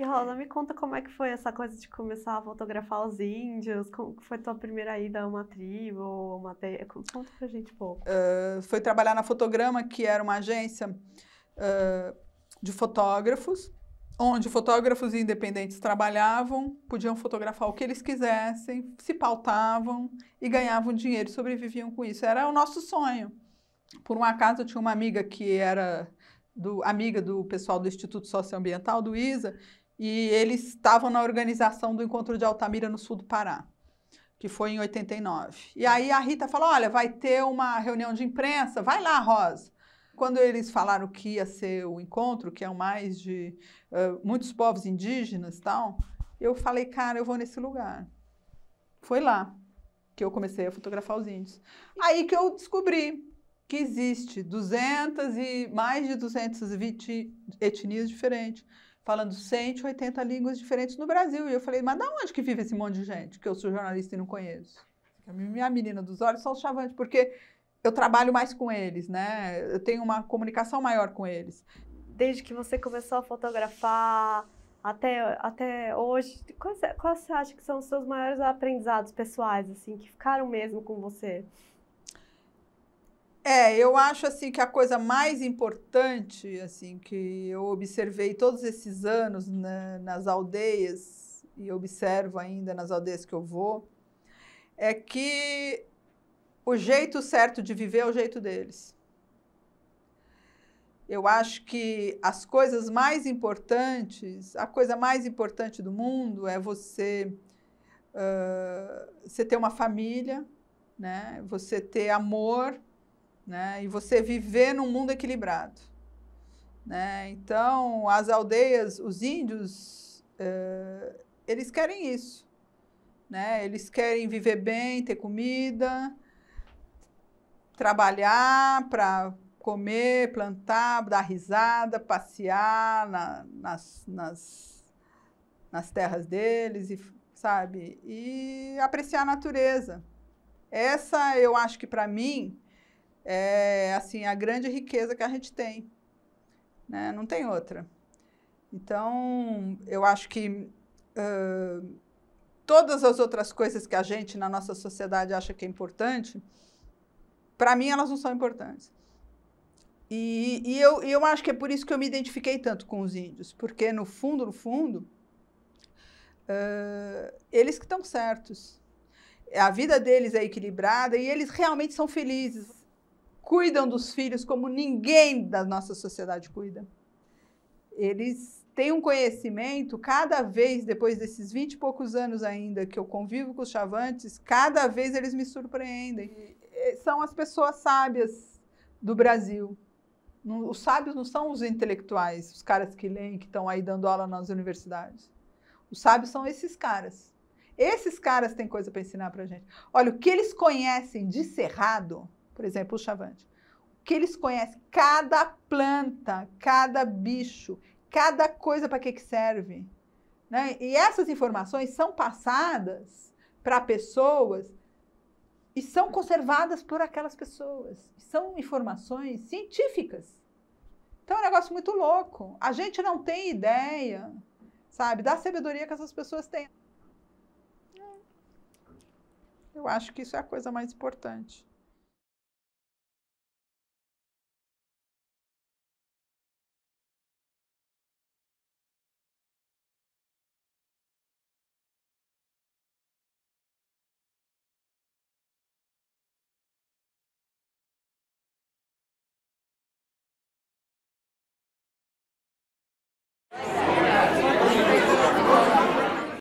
E Rosa, me conta como é que foi essa coisa de começar a fotografar os índios, como foi tua primeira ida a uma tribo, uma teia, conta pra gente um pouco. Uh, foi trabalhar na Fotograma, que era uma agência uh, de fotógrafos, onde fotógrafos independentes trabalhavam, podiam fotografar o que eles quisessem, se pautavam e ganhavam dinheiro, sobreviviam com isso. Era o nosso sonho. Por um acaso, eu tinha uma amiga que era do, amiga do pessoal do Instituto Socioambiental, do ISA, e eles estavam na organização do encontro de Altamira no sul do Pará, que foi em 89. E aí a Rita falou: olha, vai ter uma reunião de imprensa, vai lá, Rosa. Quando eles falaram que ia ser o encontro, que é o mais de uh, muitos povos indígenas e tal, eu falei, cara, eu vou nesse lugar. Foi lá que eu comecei a fotografar os índios. Aí que eu descobri que existe 200 e mais de 220 etnias diferentes falando 180 línguas diferentes no Brasil. E eu falei, mas de onde que vive esse monte de gente que eu sou jornalista e não conheço? A minha menina dos olhos são o chavante, porque eu trabalho mais com eles, né? Eu tenho uma comunicação maior com eles. Desde que você começou a fotografar até, até hoje, quais, quais você acha que são os seus maiores aprendizados pessoais, assim, que ficaram mesmo com você? É, eu acho assim que a coisa mais importante assim que eu observei todos esses anos na, né, nas aldeias e observo ainda nas aldeias que eu vou é que o jeito certo de viver é o jeito deles. Eu acho que as coisas mais importantes, a coisa mais importante do mundo é você, uh, você ter uma família, né? Você ter amor né? E você viver num mundo equilibrado, né? Então, as aldeias, os índios, eh, eles querem isso, né? Eles querem viver bem, ter comida, trabalhar para comer, plantar, dar risada, passear na, nas, nas, nas terras deles, e, sabe? E apreciar a natureza. Essa, eu acho que para mim, é assim a grande riqueza que a gente tem, né? Não tem outra. Então, eu acho que uh, todas as outras coisas que a gente na nossa sociedade acha que é importante, para mim elas não são importantes. E, e eu, eu acho que é por isso que eu me identifiquei tanto com os índios, porque no fundo, no fundo, uh, eles que estão certos. A vida deles é equilibrada e eles realmente são felizes cuidam dos filhos como ninguém da nossa sociedade cuida. Eles têm um conhecimento, cada vez, depois desses vinte e poucos anos ainda que eu convivo com os chavantes, cada vez eles me surpreendem. São as pessoas sábias do Brasil. Os sábios não são os intelectuais, os caras que leem, que estão aí dando aula nas universidades. Os sábios são esses caras. Esses caras têm coisa para ensinar para gente. Olha, o que eles conhecem de cerrado, por exemplo, o chavante. O que eles conhecem? Cada planta, cada bicho, cada coisa para que, que serve. Né? E essas informações são passadas para pessoas e são conservadas por aquelas pessoas. São informações científicas. Então é um negócio muito louco. A gente não tem ideia, sabe, da sabedoria que essas pessoas têm. Eu acho que isso é a coisa mais importante.